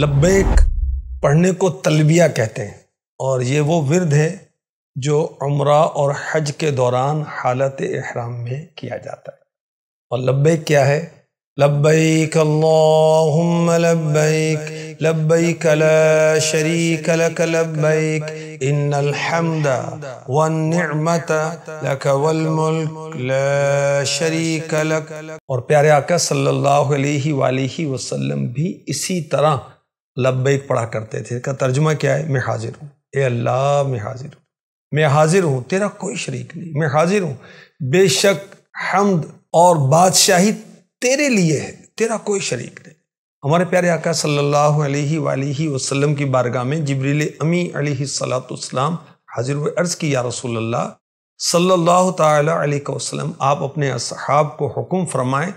लब्बैक पढ़ने को तलबिया कहते हैं और ये वो विरद है जो उमरा और हज के दौरान हालत अहराम में किया जाता है और लब्बैक क्या है लब्बैक अल्लाहुम्म लब्बैक लब्बैक ला शरीक लक लब्बैक इन्नल हम्द वन निमत लक वल मुल्क ला शरीक लक और प्यारे आका सल्लल्लाहु अलैहि वसल्लम भी इसी तरह लब्बैक पढ़ा करते थे इसका तर्जुमा क्या है मैं हाजिर हूँ ए अल्लाह मैं हाजिर हूँ मैं हाजिर हूँ तेरा कोई शरीक नहीं मैं हाजिर हूँ बेशक हमद और बादशाही तेरे लिए है तेरा कोई शरीक नहीं हमारे प्यारे आका सल्लल्लाहु अलैहि वसल्लम की बारगाह में जबरील अमी अलैहिस्सलाम हाजिर हुए अर्ज़ की या रसोल्ला सल्लल्लाहु ताला अलैहि वसल्लम आप अपने असहाब को हुक्म फरमाएं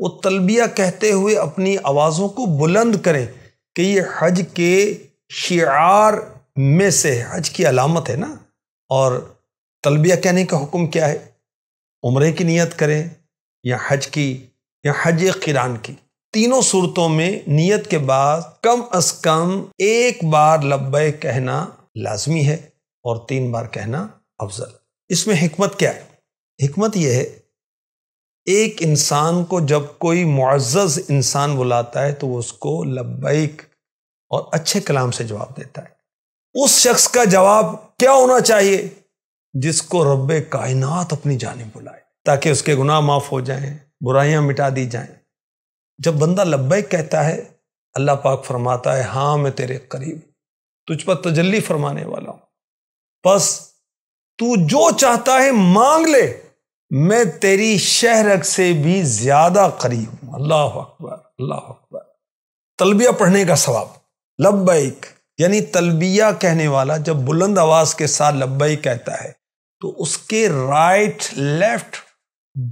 वो तलबिया कहते हुए अपनी आवाज़ों को बुलंद करें कि ये हज के शार में से हज की अलामत है ना और तलबिया कहने का हुक्म क्या है उम्र की नियत करें या हज की या हज किरान की तीनों सूरतों में नियत के बाद कम अज कम एक बार लब्बे कहना लाजमी है और तीन बार कहना अफजल इसमें हमत क्या है हमत यह है एक इंसान को जब कोई मुआज़ इंसान बुलाता है तो उसको लब्बैक और अच्छे कलाम से जवाब देता है उस शख्स का जवाब क्या होना चाहिए जिसको रब कायनात अपनी जानब बुलाए ताकि उसके गुनाह माफ़ हो जाएं बुराइयां मिटा दी जाएं जब बंदा लब्बैक कहता है अल्लाह पाक फरमाता है हाँ मैं तेरे करीब तुझ पर तजल्ली फरमाने वाला हूं बस तू जो चाहता है मांग ले मैं तेरी शहरक से भी ज्यादा करीब हूं अल्लाह अकबर अल्लाह अकबर तलबिया पढ़ने का सवाब लब्बैक यानी तलबिया कहने वाला जब बुलंद आवाज के साथ लब्बैक कहता है तो उसके राइट लेफ्ट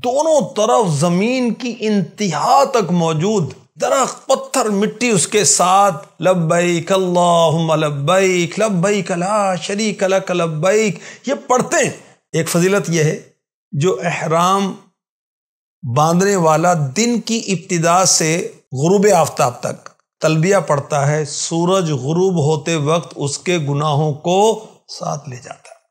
दोनों तरफ जमीन की इंतहा तक मौजूद दरख पत्थर मिट्टी उसके साथ लब्बैक अल्लाहुम्मा लब्बैक लब्बैक ला शरीक लक लब्बैक ये पढ़ते हैं एक फजीलत यह है जो अहराम बांधने वाला दिन की इब्तदा से गुरूब आफ्ताब तक तलबिया पड़ता है सूरज गुरूब होते वक्त उसके गुनाहों को साथ ले जाता है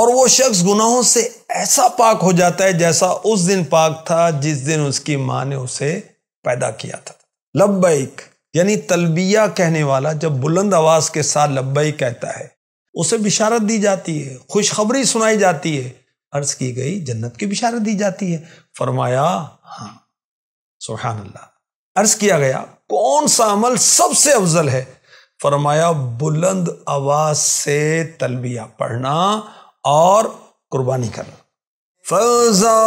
और वो शख्स गुनाहों से ऐसा पाक हो जाता है जैसा उस दिन पाक था जिस दिन उसकी माँ ने उसे पैदा किया था लब्बैक यानी तलबिया कहने वाला जब बुलंद आवाज के साथ लब्बैक कहता है उसे बिशारत दी जाती है खुशखबरी सुनाई जाती है अर्ज की गई जन्नत की बिशारत दी जाती है फरमाया हाँ सुबहान अल्लाह अर्ज किया गया कौन सा अमल सबसे अफजल है फरमाया बुलंद आवाज से तलबिया पढ़ना और कुर्बानी करना फजा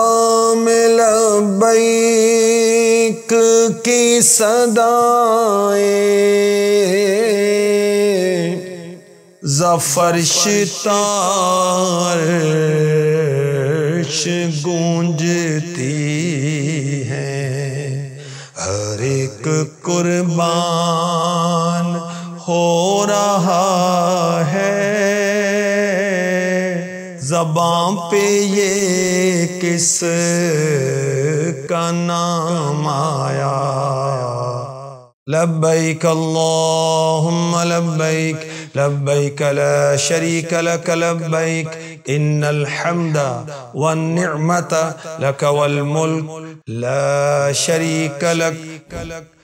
की सदाए जफर शितार गर्जश गूंजती है हर एक कुर्बान हो रहा है जबां पे ये किस का नाम आया लब्बैक अल्लाहुम्मा लब्बैक लब्बैक ला शरीक लक लब्बैक إن الحمد والنعمة لك والملك لا شريك لك